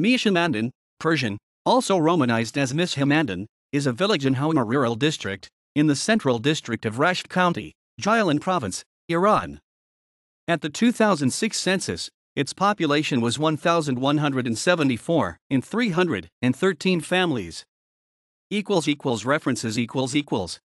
Mishimandan, Persian, also romanized as Mishimandan, is a village in Homer rural district, in the central district of Rasht County, Gilan province, Iran. At the 2006 census, its population was 1,174 in 313 families. Equals equals references equals equals